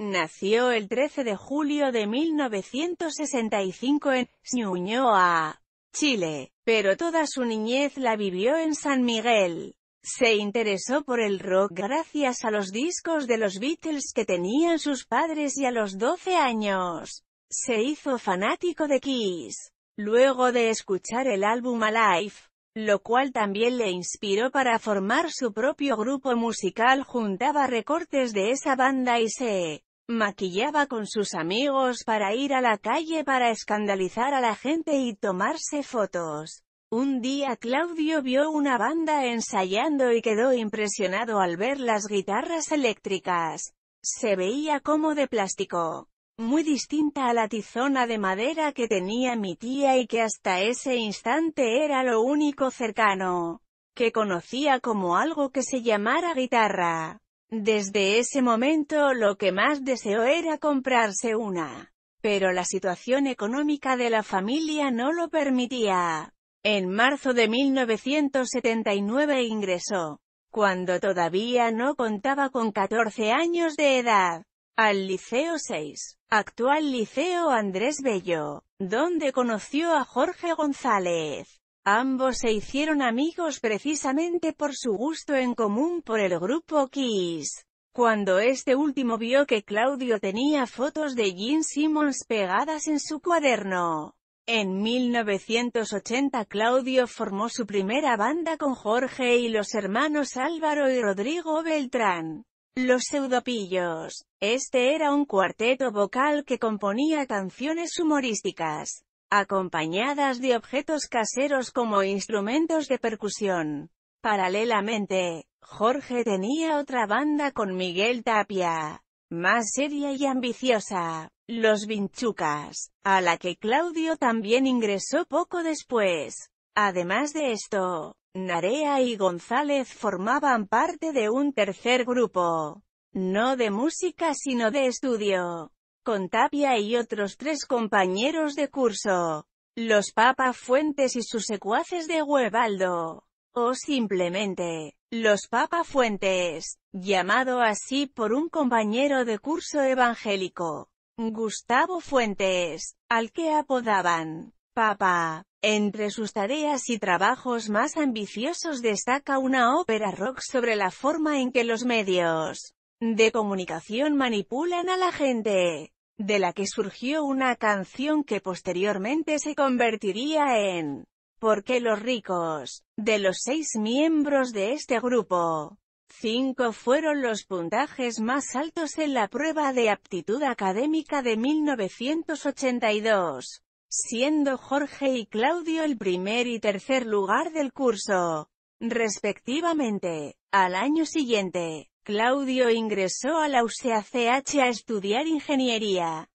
Nació el 13 de julio de 1965 en Ñuñoa, Chile, pero toda su niñez la vivió en San Miguel. Se interesó por el rock gracias a los discos de los Beatles que tenían sus padres y a los 12 años. Se hizo fanático de Kiss, luego de escuchar el álbum Alive, lo cual también le inspiró para formar su propio grupo musical juntaba recortes de esa banda y se maquillaba con sus amigos para ir a la calle para escandalizar a la gente y tomarse fotos. Un día Claudio vio una banda ensayando y quedó impresionado al ver las guitarras eléctricas. Se veía como de plástico, muy distinta a la tizona de madera que tenía mi tía y que hasta ese instante era lo único cercano que conocía como algo que se llamara guitarra. Desde ese momento lo que más deseó era comprarse una. Pero la situación económica de la familia no lo permitía. En marzo de 1979 ingresó, cuando todavía no contaba con 14 años de edad, al Liceo 6, actual Liceo Andrés Bello, donde conoció a Jorge González. Ambos se hicieron amigos precisamente por su gusto en común por el grupo Kiss. Cuando este último vio que Claudio tenía fotos de Gene Simmons pegadas en su cuaderno. En 1980 Claudio formó su primera banda con Jorge y los hermanos Álvaro y Rodrigo Beltrán. Los Pseudopillos. Este era un cuarteto vocal que componía canciones humorísticas acompañadas de objetos caseros como instrumentos de percusión. Paralelamente, Jorge tenía otra banda con Miguel Tapia, más seria y ambiciosa, Los Binchucas, a la que Claudio también ingresó poco después. Además de esto, Narea y González formaban parte de un tercer grupo, no de música sino de estudio con Tapia y otros tres compañeros de curso, los Papa Fuentes y sus secuaces de Huevaldo, o simplemente, los Papa Fuentes, llamado así por un compañero de curso evangélico, Gustavo Fuentes, al que apodaban, Papa. Entre sus tareas y trabajos más ambiciosos destaca una ópera rock sobre la forma en que los medios de comunicación manipulan a la gente de la que surgió una canción que posteriormente se convertiría en ¿Por qué los ricos? De los seis miembros de este grupo, cinco fueron los puntajes más altos en la prueba de aptitud académica de 1982, siendo Jorge y Claudio el primer y tercer lugar del curso, respectivamente, al año siguiente. Claudio ingresó a la UCACH e a estudiar ingeniería.